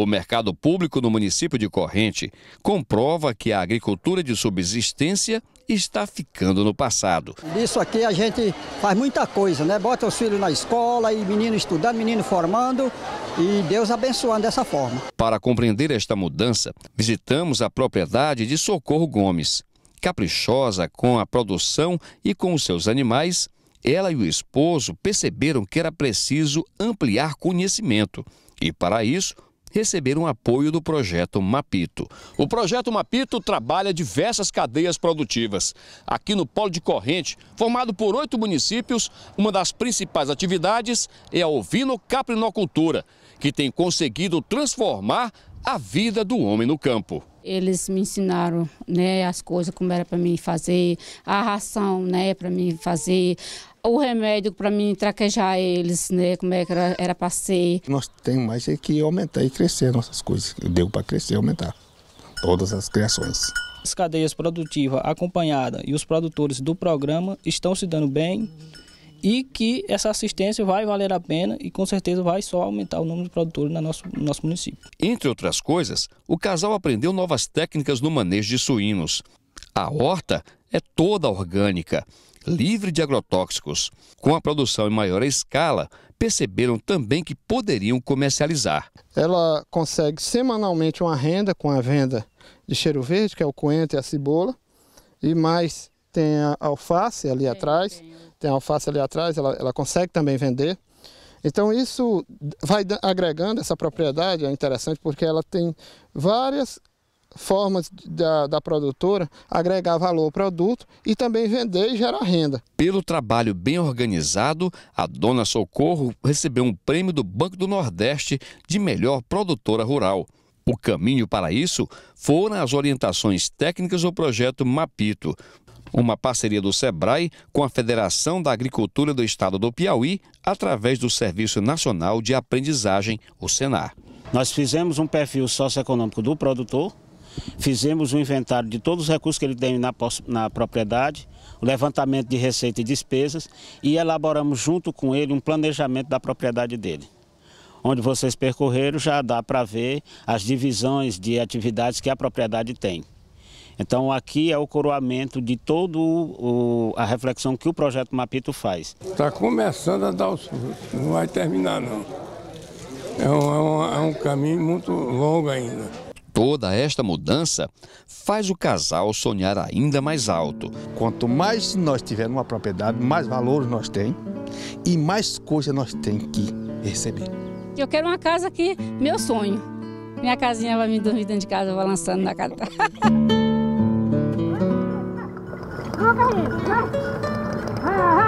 O mercado público no município de Corrente comprova que a agricultura de subsistência está ficando no passado. Isso aqui a gente faz muita coisa, né? Bota os filhos na escola e menino estudando, menino formando e Deus abençoando dessa forma. Para compreender esta mudança, visitamos a propriedade de Socorro Gomes. Caprichosa com a produção e com os seus animais, ela e o esposo perceberam que era preciso ampliar conhecimento. E para isso, receberam apoio do projeto Mapito. O projeto Mapito trabalha diversas cadeias produtivas. Aqui no Polo de Corrente, formado por oito municípios, uma das principais atividades é a ovino-caprinocultura, que tem conseguido transformar a vida do homem no campo. Eles me ensinaram né, as coisas, como era para mim fazer, a ração né, para mim fazer, o remédio para mim traquejar eles, né? Como é que era, era para ser. Nós temos mais é que aumentar e crescer nossas coisas. Deu para crescer e aumentar todas as criações. As cadeias produtivas acompanhadas e os produtores do programa estão se dando bem e que essa assistência vai valer a pena e com certeza vai só aumentar o número de produtores no nosso, no nosso município. Entre outras coisas, o casal aprendeu novas técnicas no manejo de suínos. A horta é toda orgânica, livre de agrotóxicos. Com a produção em maior escala, perceberam também que poderiam comercializar. Ela consegue semanalmente uma renda com a venda de cheiro verde, que é o coentro e a cebola, e mais tem a alface ali tem, atrás, tem. tem a alface ali atrás, ela, ela consegue também vender. Então isso vai agregando essa propriedade, é interessante porque ela tem várias formas da, da produtora agregar valor ao produto e também vender e gerar renda. Pelo trabalho bem organizado, a dona Socorro recebeu um prêmio do Banco do Nordeste de melhor produtora rural. O caminho para isso foram as orientações técnicas do projeto Mapito, uma parceria do SEBRAE com a Federação da Agricultura do Estado do Piauí, através do Serviço Nacional de Aprendizagem, o SENAR. Nós fizemos um perfil socioeconômico do produtor, Fizemos um inventário de todos os recursos que ele tem na, na propriedade, o levantamento de receita e despesas e elaboramos junto com ele um planejamento da propriedade dele. Onde vocês percorreram já dá para ver as divisões de atividades que a propriedade tem. Então aqui é o coroamento de toda a reflexão que o projeto Mapito faz. Está começando a dar os frutos, não vai terminar não. É um, é um, é um caminho muito longo ainda. Toda esta mudança faz o casal sonhar ainda mais alto. Quanto mais nós tivermos uma propriedade, mais valor nós tem e mais coisa nós tem que receber. Eu quero uma casa que meu sonho. Minha casinha vai me dormir dentro de casa, eu vou lançando na vamos.